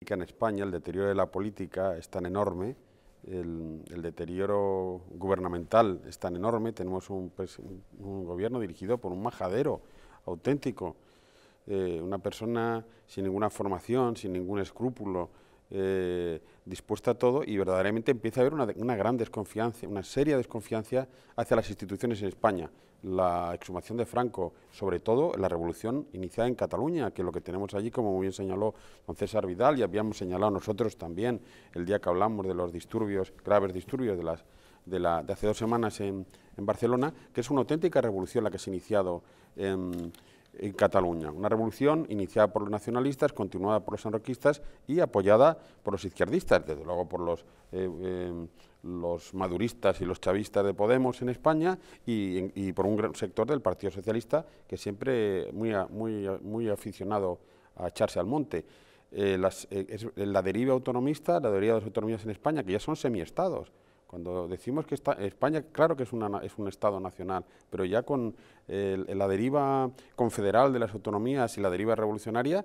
En España el deterioro de la política es tan enorme, el, deterioro gubernamental es tan enorme, tenemos un, gobierno dirigido por un majadero auténtico, eh, una persona sin ninguna formación, sin ningún escrúpulo, eh, dispuesta a todo y verdaderamente empieza a haber una, una, gran desconfianza, una seria desconfianza hacia las instituciones en España. La exhumación de Franco, sobre todo la revolución iniciada en Cataluña, que lo que tenemos allí, como muy bien señaló don César Vidal y habíamos señalado nosotros también el día que hablamos de los disturbios, graves disturbios de, las, de, la, de hace dos semanas en, en, Barcelona, que es una auténtica revolución la que se ha iniciado en en Cataluña. Una revolución iniciada por los nacionalistas, continuada por los anarquistas y apoyada por los izquierdistas, desde luego por los, eh, em, los maduristas y los chavistas de Podemos en España y, por un gran sector del Partido Socialista que siempre muy, muy, muy aficionado a echarse al monte. Eh, eh, la deriva autonomista, la deriva de las autonomías en España, que ya son semiestados, cuando decimos que España, claro que es, una, es un Estado nacional, pero ya con la deriva confederal de las autonomías y la deriva revolucionaria,